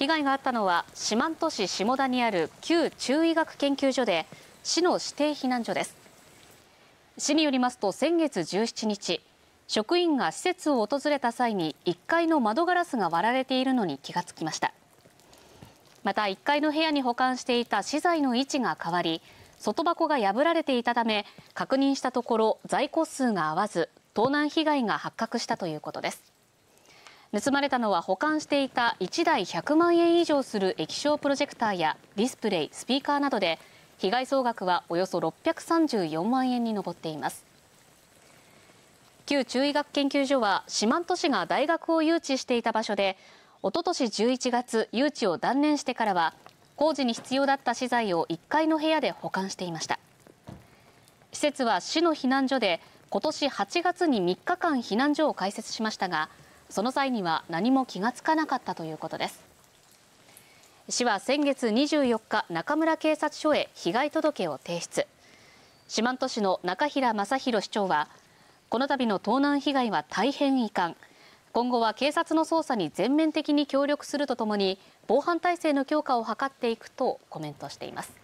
被害があったのは四万十市下田にある旧中医学研究所で市の指定避難所です市によりますと先月17日職員が施設を訪れた際に1階の窓ガラスが割られているのに気がつきましたまた1階の部屋に保管していた資材の位置が変わり外箱が破られていたため確認したところ在庫数が合わず盗難被害が発覚したということです盗まれたのは保管していた1台100万円以上する液晶プロジェクターやディスプレイ、スピーカーなどで被害総額はおよそ634万円に上っています旧中医学研究所は四万十市が大学を誘致していた場所でおととし11月誘致を断念してからは工事に必要だった資材を1階の部屋で保管していました施設は市の避難所で今年8月に3日間避難所を開設しましたがその際には何も気がつかなかったということです市は先月24日中村警察署へ被害届を提出四万十市の中平正弘市長はこの度の盗難被害は大変遺憾今後は警察の捜査に全面的に協力するとともに防犯体制の強化を図っていくとコメントしています